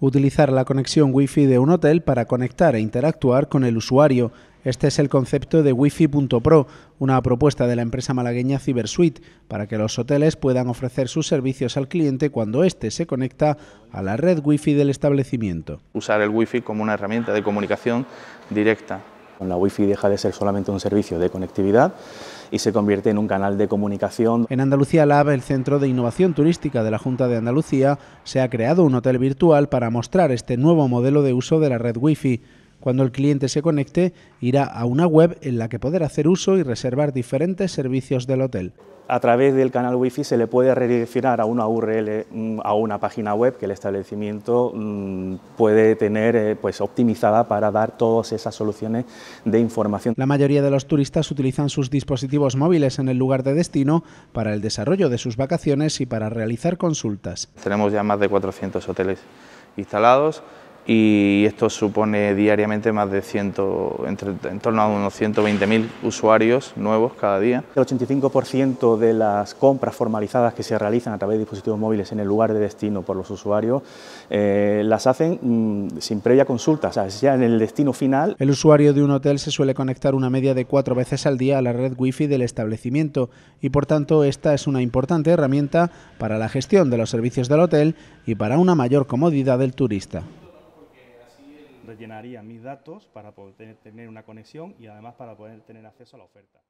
Utilizar la conexión Wi-Fi de un hotel para conectar e interactuar con el usuario. Este es el concepto de Wi-Fi.pro, una propuesta de la empresa malagueña Cibersuite para que los hoteles puedan ofrecer sus servicios al cliente cuando éste se conecta a la red Wi-Fi del establecimiento. Usar el Wi-Fi como una herramienta de comunicación directa la Wi-Fi deja de ser solamente un servicio de conectividad y se convierte en un canal de comunicación. En Andalucía Lab, el Centro de Innovación Turística de la Junta de Andalucía, se ha creado un hotel virtual para mostrar este nuevo modelo de uso de la red Wi-Fi. Cuando el cliente se conecte, irá a una web en la que poder hacer uso y reservar diferentes servicios del hotel. A través del canal Wi-Fi se le puede redireccionar a una URL, mm, a una página web que el establecimiento mm, puede tener eh, pues, optimizada para dar todas esas soluciones de información. La mayoría de los turistas utilizan sus dispositivos móviles en el lugar de destino para el desarrollo de sus vacaciones y para realizar consultas. Tenemos ya más de 400 hoteles instalados y esto supone diariamente más de 100, en torno a unos 120.000 usuarios nuevos cada día. El 85% de las compras formalizadas que se realizan a través de dispositivos móviles en el lugar de destino por los usuarios eh, las hacen mm, sin previa consulta, o sea, ya en el destino final. El usuario de un hotel se suele conectar una media de cuatro veces al día a la red Wi-Fi del establecimiento y por tanto esta es una importante herramienta para la gestión de los servicios del hotel y para una mayor comodidad del turista rellenaría mis datos para poder tener una conexión y además para poder tener acceso a la oferta.